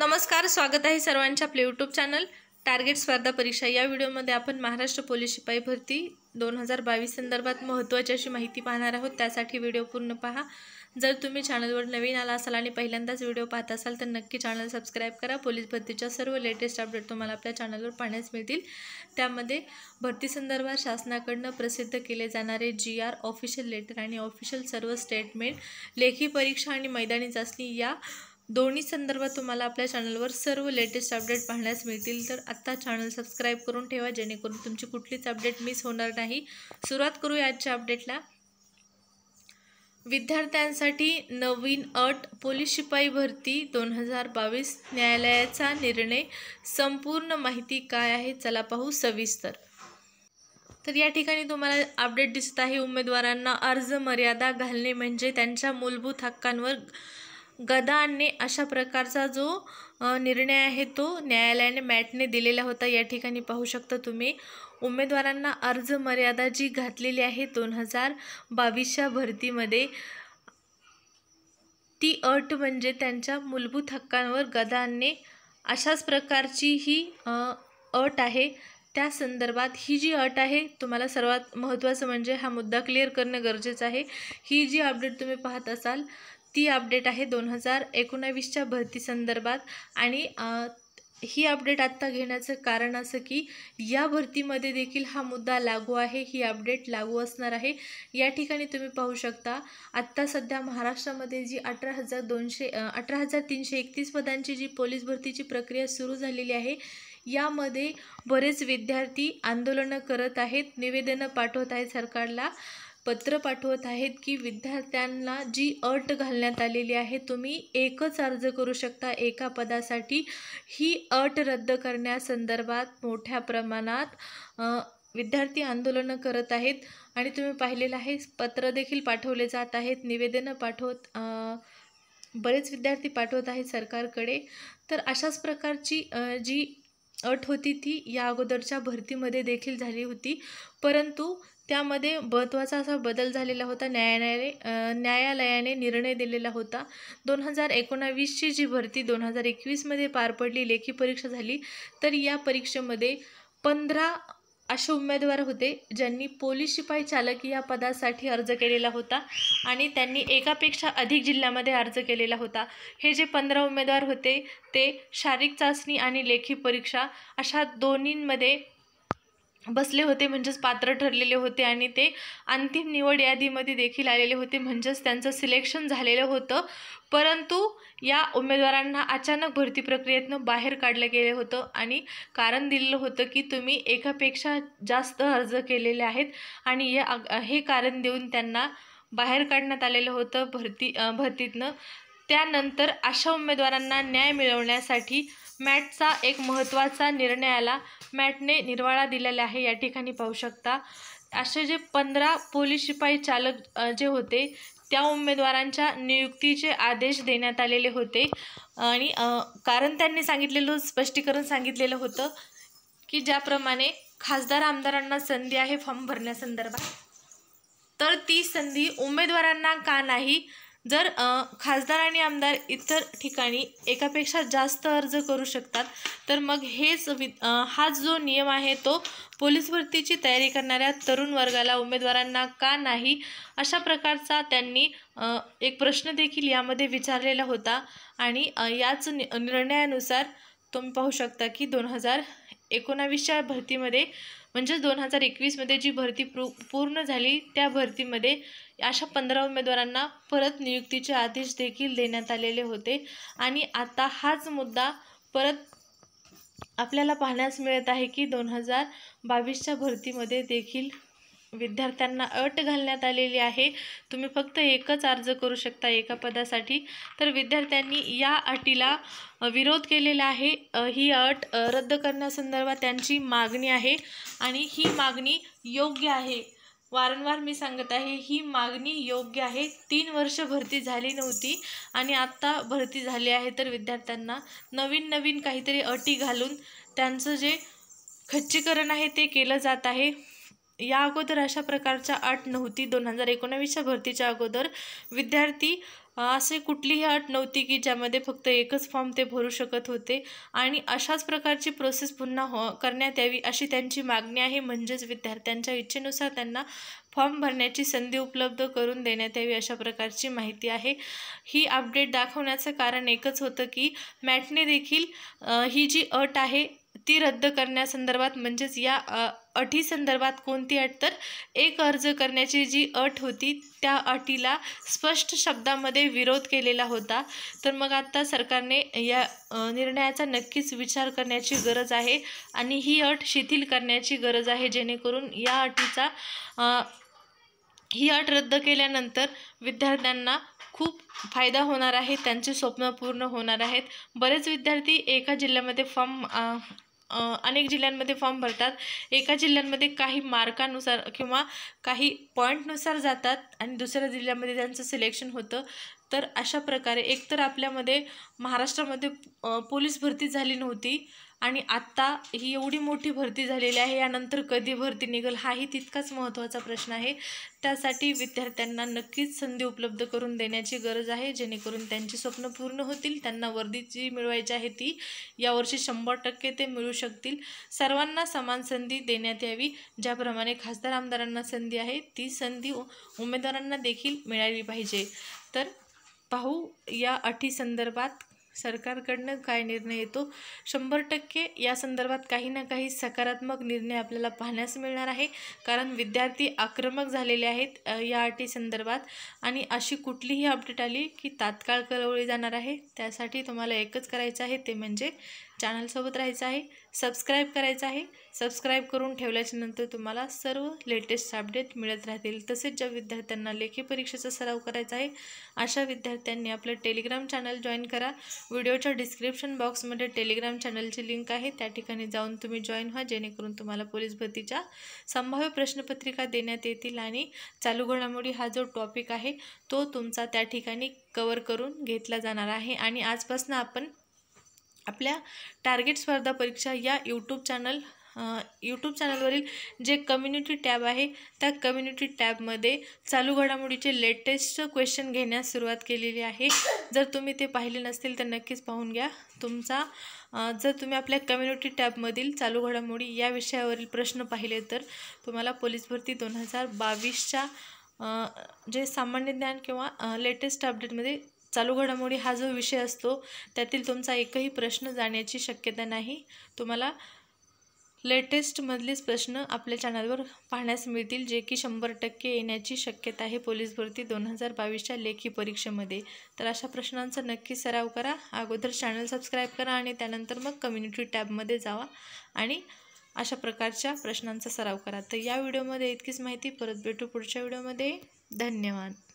नमस्कार स्वागत आहे सर्वांच्या आपल्या यूट्यूब चॅनल टार्गेट स्पर्धा परीक्षा या व्हिडिओमध्ये आपण महाराष्ट्र पोलीस शिपाई भरती दोन हजार बावीस संदर्भात महत्त्वाची अशी माहिती पाहणार आहोत त्यासाठी व्हिडिओ पूर्ण पहा जर तुम्ही चॅनलवर नवीन आला असाल आणि पहिल्यांदाच व्हिडिओ पाहत असाल तर नक्की चॅनल सबस्क्राईब करा पोलीस भरतीच्या सर्व लेटेस्ट अपडेट तुम्हाला आपल्या चॅनलवर पाहण्यास मिळतील त्यामध्ये भरती संदर्भात शासनाकडनं प्रसिद्ध केले जाणारे जी आर ऑफिशियल लेटर आणि ऑफिशियल सर्व स्टेटमेंट लेखी परीक्षा आणि मैदानी चाचणी या दोन्ही संदर्भात तुम्हाला आपल्या चॅनलवर सर्व लेटेस्ट अपडेट पाहण्यास मिळतील तर आत्ता चॅनल सबस्क्राईब करून ठेवा जेणेकरून तुमची कुठलीच अपडेट मिस होणार नाही सुरुवात करूया आजच्या अपडेटला विद्यार्थ्यांसाठी नवीन अट पोलीस शिपाई भरती दोन हजार बावीस न्यायालयाचा निर्णय संपूर्ण माहिती काय आहे चला पाहू सविस्तर तर या ठिकाणी तुम्हाला अपडेट दिसत आहे उमेदवारांना अर्ज मर्यादा घालणे म्हणजे त्यांच्या मूलभूत हक्कांवर गदा अशा प्रकारचा जो निर्णय आहे तो न्यायालयाने मॅटने दिलेला होता या ठिकाणी पाहू शकता तुम्ही उमेदवारांना अर्ज मर्यादा जी घातलेली आहे दोन हजार बावीसच्या भरतीमध्ये ती अट म्हणजे त्यांच्या मूलभूत हक्कांवर गदा अशाच प्रकारची ही अट आहे त्या संदर्भात ही जी अट आहे तुम्हाला सर्वात महत्त्वाचं म्हणजे हा मुद्दा क्लिअर करणं गरजेचं आहे ही जी अपडेट तुम्ही पाहत असाल ती अपडेट आहे दोन हजार एकोणावीसच्या भरतीसंदर्भात आणि ही अपडेट आत्ता घेण्याचं कारण असं की या भरतीमध्ये देखील हा मुद्दा लागू आहे ही अपडेट लागू असणार आहे या ठिकाणी तुम्ही पाहू शकता आत्ता सध्या महाराष्ट्रामध्ये जी अठरा हजार दोनशे अठरा हजार तीनशे एकतीस पदांची जी पोलीस भरतीची प्रक्रिया सुरू झालेली आहे यामध्ये बरेच विद्यार्थी आंदोलनं करत आहेत निवेदनं पाठवत आहेत सरकारला पत्र पाठवत आहेत की विद्यार्थ्यांना जी अट घालण्यात आलेली आहे तुम्ही एकच अर्ज करू शकता एका पदासाठी ही अट रद्द करण्यासंदर्भात मोठ्या प्रमाणात विद्यार्थी आंदोलनं करत आहेत आणि तुम्ही पाहिलेलं आहे पत्र देखील पाठवले जात आहेत निवेदनं पाठवत बरेच विद्यार्थी पाठवत आहेत सरकारकडे तर अशाच प्रकारची जी अट होती ती या अगोदरच्या भरतीमध्ये देखील झाली होती परंतु त्यामध्ये महत्त्वाचा असा बदल झालेला होता न्यायालयाने न्यायालयाने निर्णय दिलेला होता दोन हजार एकोणावीसची जी भरती दोन हजार एकवीसमध्ये पार पडली लेखी परीक्षा झाली तर या परीक्षेमध्ये पंधरा असे उमेदवार होते ज्यांनी पोलीस शिपाई चालक या पदासाठी अर्ज केलेला होता आणि त्यांनी एकापेक्षा अधिक जिल्ह्यामध्ये अर्ज केलेला होता हे जे पंधरा उमेदवार होते ते शारीरिक चाचणी आणि लेखी परीक्षा अशा दोन्हींमध्ये बसले होते म्हणजेच पात्र ठरलेले होते आणि ते अंतिम निवड यादीमध्ये देखील आलेले होते म्हणजेच त्यांचं सिलेक्शन झालेलं होतं परंतु या उमेदवारांना अचानक भरती प्रक्रियेतनं बाहेर काढलं गेलं होतं आणि कारण दिलेलं होतं की तुम्ही एकापेक्षा जास्त अर्ज केलेले आहेत आणि या हे कारण देऊन त्यांना बाहेर काढण्यात आलेलं होतं भरती भरतीतनं त्यानंतर अशा उमेदवारांना न्याय मिळवण्यासाठी मॅटचा एक महत्त्वाचा निर्णयाला मॅटने निर्वाळा दिलेला आहे या ठिकाणी पाहू शकता असे जे पंधरा पोलीस शिपाई चालक जे होते त्या उमेदवारांच्या नियुक्तीचे आदेश देण्यात आलेले होते आणि कारण त्यांनी सांगितलेलं स्पष्टीकरण सांगितलेलं होतं की ज्याप्रमाणे खासदार आमदारांना संधी आहे फॉर्म भरण्यासंदर्भात तर ती संधी उमेदवारांना का नाही जर खासदार आणि आमदार इतर ठिकाणी एकापेक्षा जास्त अर्ज करू शकतात तर मग हेच वि हाच जो नियम आहे तो पोलीस भरतीची तयारी करणाऱ्या तरुण वर्गाला उमेदवारांना का नाही अशा प्रकारचा त्यांनी एक प्रश्न देखील यामध्ये विचारलेला होता आणि याच निर्णयानुसार तुम्ही पाहू शकता की दोन हजार एकोणावीसच्या भरतीमध्ये म्हणजेच दोन हजार एकवीसमध्ये जी भरती प्रू पूर्ण झाली त्या भरतीमध्ये अशा पंधरा उमेदवारांना परत नियुक्तीचे आदेश देखील देण्यात आलेले होते आणि आता हाच मुद्दा परत आपल्याला पाहण्यास मिळत आहे की दोन हजार बावीसच्या भरतीमध्ये देखील विद्यार्थ्यांना अट घालण्यात आलेली आहे तुम्ही फक्त एकच अर्ज करू शकता एका पदासाठी तर विद्यार्थ्यांनी या अटीला विरोध केलेला आहे ही अट रद्द करण्यासंदर्भात त्यांची मागणी आहे आणि ही मागणी योग्य आहे वारंवार मी सांगत आहे ही मागणी योग्य आहे तीन वर्ष भरती झाली नव्हती आणि आत्ता भरती झाली आहे तर विद्यार्थ्यांना नवीन नवीन काहीतरी अटी घालून त्यांचं जे खच्चीकरण आहे ते केलं जात आहे या अगोदर अशा प्रकारच्या अट नव्हती दोन हजार एकोणावीसच्या भरतीच्या अगोदर विद्यार्थी असे कुठलीही अट नव्हती की ज्यामध्ये फक्त एकच फॉर्म ते भरू शकत होते आणि अशाच प्रकारची प्रोसेस पुन्हा हो करण्यात यावी अशी त्यांची मागणी आहे म्हणजेच विद्यार्थ्यांच्या इच्छेनुसार त्यांना फॉर्म भरण्याची संधी उपलब्ध करून देण्यात यावी अशा प्रकारची माहिती आहे ही अपडेट दाखवण्याचं कारण एकच होतं की मॅटने देखील ही जी अट आहे ती रद्द करण्यासंदर्भात म्हणजेच या अटी संदर्भात कोणती अट तर एक अर्ज करण्याची जी अट होती त्या अटीला स्पष्ट शब्दामध्ये विरोध केलेला होता तर मग आता सरकारने या निर्णयाचा नक्कीच विचार करण्याची गरज आहे आणि ही अट शिथिल करण्याची गरज आहे जेणेकरून या अटीचा ही अट रद्द केल्यानंतर विद्यार्थ्यांना खूप फायदा होणार आहे त्यांचे स्वप्न पूर्ण होणार आहेत बरेच विद्यार्थी एका जिल्ह्यामध्ये फॉर्म अनेक जिल्ह्यांमध्ये फॉर्म भरतात एका जिल्ह्यांमध्ये काही मार्कानुसार किंवा काही पॉईंटनुसार जातात आणि दुसऱ्या जिल्ह्यामध्ये त्यांचं सिलेक्शन होतं तर अशा प्रकारे एकतर आपल्यामध्ये महाराष्ट्रामध्ये पोलीस भरती झाली नव्हती आणि आत्ता ही एवढी मोठी भरती झालेली आहे यानंतर कधी भरती निघेल हाही तितकाच महत्त्वाचा प्रश्न आहे त्यासाठी विद्यार्थ्यांना नक्कीच संधी उपलब्ध करून देण्याची गरज आहे जेणेकरून त्यांची स्वप्न पूर्ण होतील त्यांना वर्दी जी मिळवायची आहे ती यावर्षी शंभर टक्के ते मिळू शकतील सर्वांना समान संधी देण्यात यावी ज्याप्रमाणे खासदार आमदारांना संधी आहे ती संधी उमेदवारांना देखील मिळाली पाहिजे तर पाहू या अटी संदर्भात सरकारकडनं काय निर्णय येतो शंभर टक्के या संदर्भात काही ना काही सकारात्मक निर्णय आपल्याला पाहण्यास मिळणार आहे कारण विद्यार्थी आक्रमक झालेले आहेत या अटी संदर्भात आणि अशी कुठलीही अपडेट आली की तात्काळ कळवली जाणार आहे त्यासाठी तुम्हाला एकच करायचं आहे ते म्हणजे चॅनलसोबत राहायचं आहे सबस्क्राईब करायचं आहे सबस्क्राईब करून नंतर तुम्हाला सर्व लेटेस्ट अपडेट मिळत राहतील तसेच ज्या विद्यार्थ्यांना लेखी परीक्षेचा सराव करायचा आहे अशा विद्यार्थ्यांनी आपलं टेलिग्राम चॅनल जॉईन करा व्हिडिओच्या डिस्क्रिप्शन बॉक्समध्ये टेलिग्राम चॅनलची लिंक आहे त्या ठिकाणी जाऊन तुम्ही जॉईन व्हा जेणेकरून तुम्हाला पोलीस भरतीच्या संभाव्य प्रश्नपत्रिका देण्यात येतील आणि चालू घडामोडी हा जो टॉपिक आहे तो तुमचा त्या ठिकाणी कवर करून घेतला जाणार आहे आणि आजपासून आपण आपल्या टार्गेट स्पर्धा परीक्षा या यूट्यूब चॅनल यूट्यूब चॅनलवरील जे कम्युनिटी टॅब आहे त्या कम्युनिटी टॅबमध्ये चालू घडामोडीचे लेटेस्ट क्वेश्चन घेण्यास सुरुवात केलेली आहे जर तुम्ही ते पाहिले नसतील तर नक्कीच पाहून घ्या तुमचा जर तुम्ही आपल्या कम्युनिटी टॅबमधील चालू घडामोडी या विषयावरील प्रश्न पाहिले तर तुम्हाला पोलीस भरती दोन हजार बावीसच्या जे सामान्य ज्ञान किंवा लेटेस्ट अपडेटमध्ये चालू घडामोडी हा जो विषय असतो त्यातील तुमचा एकही प्रश्न जाण्याची शक्यता नाही तुम्हाला लेटेस्टमधलेच प्रश्न आपल्या चॅनलवर पाहण्यास मिळतील जे की शंभर टक्के येण्याची शक्यता आहे पोलीस भरती दोन हजार बावीसच्या लेखी परीक्षेमध्ये तर अशा प्रश्नांचा नक्की सराव करा अगोदर चॅनल सबस्क्राईब करा आणि त्यानंतर मग कम्युनिटी टॅबमध्ये जावा आणि अशा प्रकारच्या प्रश्नांचा सराव करा तर या व्हिडिओमध्ये इतकीच माहिती परत भेटू पुढच्या व्हिडिओमध्ये धन्यवाद